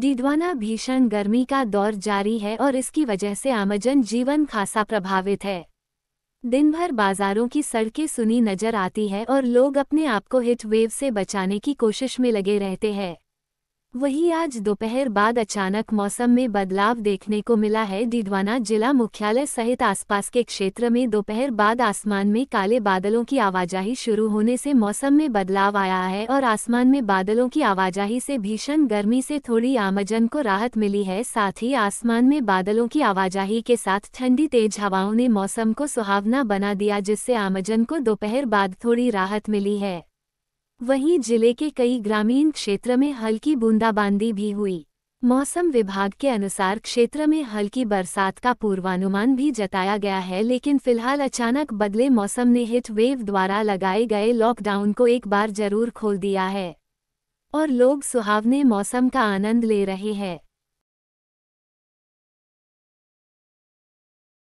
दीदवाना भीषण गर्मी का दौर जारी है और इसकी वजह से आमजन जीवन खासा प्रभावित है दिन भर बाजारों की सड़कें सुनी नजर आती है और लोग अपने आप को हिट वेव से बचाने की कोशिश में लगे रहते हैं वही आज दोपहर बाद अचानक मौसम में बदलाव देखने को मिला है डिडवाना जिला मुख्यालय सहित आसपास के क्षेत्र में दोपहर बाद आसमान में काले बादलों की आवाजाही शुरू होने से मौसम में बदलाव आया है और आसमान में बादलों की आवाजाही से भीषण गर्मी से थोड़ी आमजन को राहत मिली है साथ ही आसमान में बादलों की आवाजाही के साथ ठंडी तेज हवाओं ने मौसम को सुहावना बना दिया जिससे आमजन को दोपहर बाद थोड़ी राहत मिली है वहीं जिले के कई ग्रामीण क्षेत्र में हल्की बूंदाबांदी भी हुई मौसम विभाग के अनुसार क्षेत्र में हल्की बरसात का पूर्वानुमान भी जताया गया है लेकिन फिलहाल अचानक बदले मौसम ने हिट वेव द्वारा लगाए गए लॉकडाउन को एक बार जरूर खोल दिया है और लोग सुहावने मौसम का आनंद ले रहे हैं